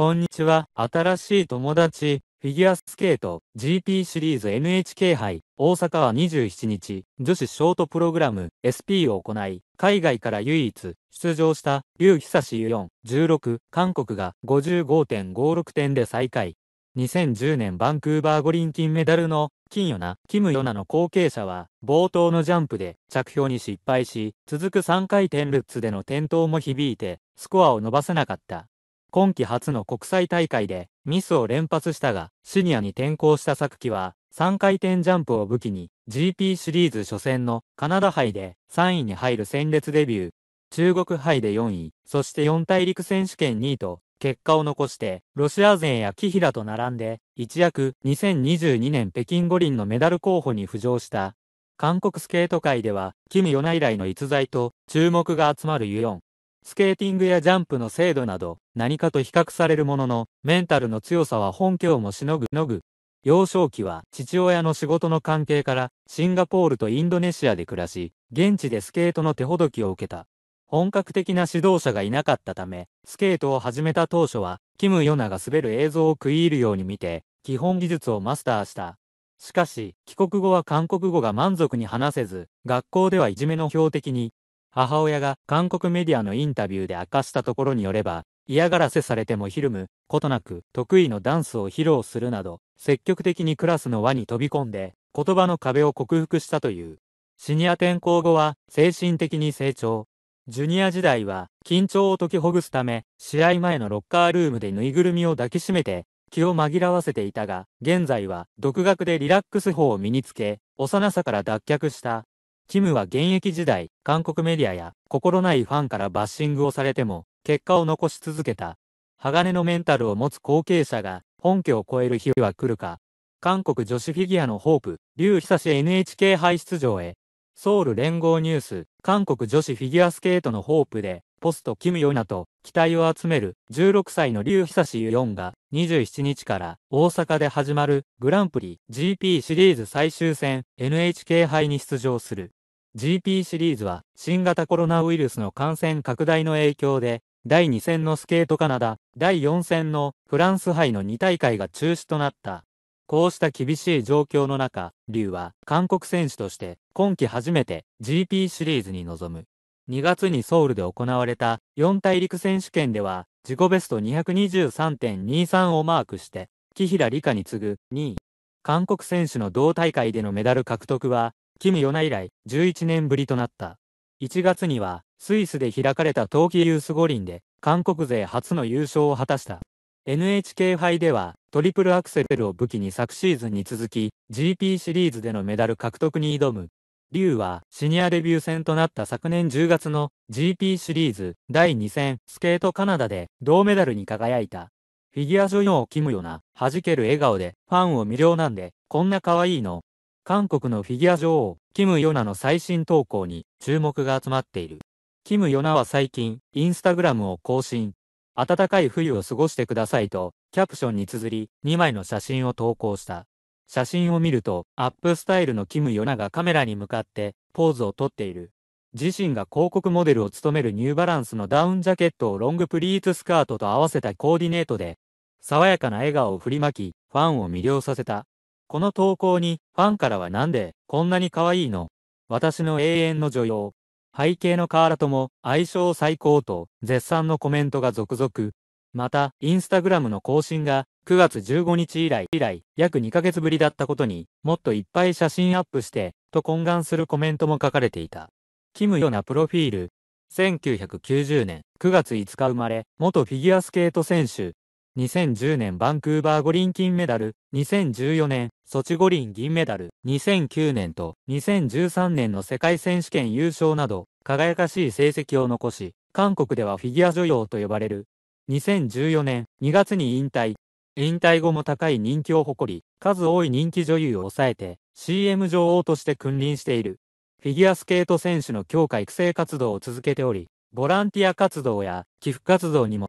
こんにちは、新しい友達、フィギュアスケート GP シリーズ NHK 杯大阪は27日女子ショートプログラム SP を行い海外から唯一出場した劉久志416韓国が55.56点で最下位2010年バンクーバー五輪金メダルの金ヨナ、キムヨナの後継者は冒頭のジャンプで着氷に失敗し続く3回転ルッツでの転倒も響いてスコアを伸ばせなかった今季初の国際大会でミスを連発したが、シニアに転向した昨季は、3回転ジャンプを武器に GP シリーズ初戦のカナダ杯で3位に入る戦列デビュー。中国杯で4位、そして四大陸選手権2位と結果を残して、ロシア勢やキヒラと並んで、一躍2022年北京五輪のメダル候補に浮上した。韓国スケート界では、キム・ヨナ以来の逸材と注目が集まるユヨン。スケーティングやジャンプの精度など、何かと比較されるものの、メンタルの強さは本教もしのぐ、のぐ。幼少期は父親の仕事の関係からシンガポールとインドネシアで暮らし、現地でスケートの手ほどきを受けた。本格的な指導者がいなかったため、スケートを始めた当初は、キム・ヨナが滑る映像を食い入るように見て、基本技術をマスターした。しかし、帰国後は韓国語が満足に話せず、学校ではいじめの標的に、母親が韓国メディアのインタビューで明かしたところによれば、嫌がらせされてもひるむことなく得意のダンスを披露するなど、積極的にクラスの輪に飛び込んで、言葉の壁を克服したという。シニア転校後は精神的に成長。ジュニア時代は緊張を解きほぐすため、試合前のロッカールームでぬいぐるみを抱きしめて、気を紛らわせていたが、現在は独学でリラックス法を身につけ、幼さから脱却したキムは現役時代、韓国メディアや心ないファンからバッシングをされても、結果を残し続けた。鋼のメンタルを持つ後継者が、本家を超える日は来るか。韓国女子フィギュアのホープ、劉久志 NHK 杯出場へ。ソウル連合ニュース、韓国女子フィギュアスケートのホープで、ポストキムヨナと期待を集める16歳の劉久志ユヨンが27日から大阪で始まるグランプリ GP シリーズ最終戦 NHK 杯に出場する。GP シリーズは新型コロナウイルスの感染拡大の影響で第2戦のスケートカナダ、第4戦のフランス杯の2大会が中止となった。こうした厳しい状況の中、竜は韓国選手として今季初めて GP シリーズに臨む。2月にソウルで行われた四大陸選手権では自己ベスト223.23をマークして、木平理香に次ぐ2位。韓国選手の同大会でのメダル獲得はキム・ヨナ以来11年ぶりとなった。1月にはスイスで開かれた冬季ユース五輪で韓国勢初の優勝を果たした。NHK 杯ではトリプルアクセルを武器に昨シーズンに続き GP シリーズでのメダル獲得に挑む。リュウはシニアデビュー戦となった昨年10月の GP シリーズ第2戦スケートカナダで銅メダルに輝いた。フィギュア女王キムヨナ、弾ける笑顔でファンを魅了なんで、こんな可愛いの、韓国のフィギュア女王、キム・ヨナの最新投稿に注目が集まっている。キム・ヨナは最近、インスタグラムを更新。暖かい冬を過ごしてくださいと、キャプションに綴り、2枚の写真を投稿した。写真を見ると、アップスタイルのキム・ヨナがカメラに向かって、ポーズをとっている。自身が広告モデルを務めるニューバランスのダウンジャケットをロングプリーツスカートと合わせたコーディネートで、爽やかな笑顔を振りまき、ファンを魅了させた。この投稿に、ファンからはなんで、こんなに可愛いの私の永遠の女優。背景の河原とも、相性最高と、絶賛のコメントが続々。また、インスタグラムの更新が、9月15日以来、以来、約2ヶ月ぶりだったことに、もっといっぱい写真アップして、と懇願するコメントも書かれていた。キムヨナプロフィール。1990年9月5日生まれ、元フィギュアスケート選手。2010年バンクーバー五輪金メダル。2014年ソチ五輪銀メダル、2009年と2013年の世界選手権優勝など、輝かしい成績を残し、韓国ではフィギュア女優と呼ばれる。2014年2月に引退。引退後も高い人気を誇り、数多い人気女優を抑えて、CM 女王として君臨している。フィギュアスケート選手の強化育成活動を続けており、ボランティア活動や寄付活動にも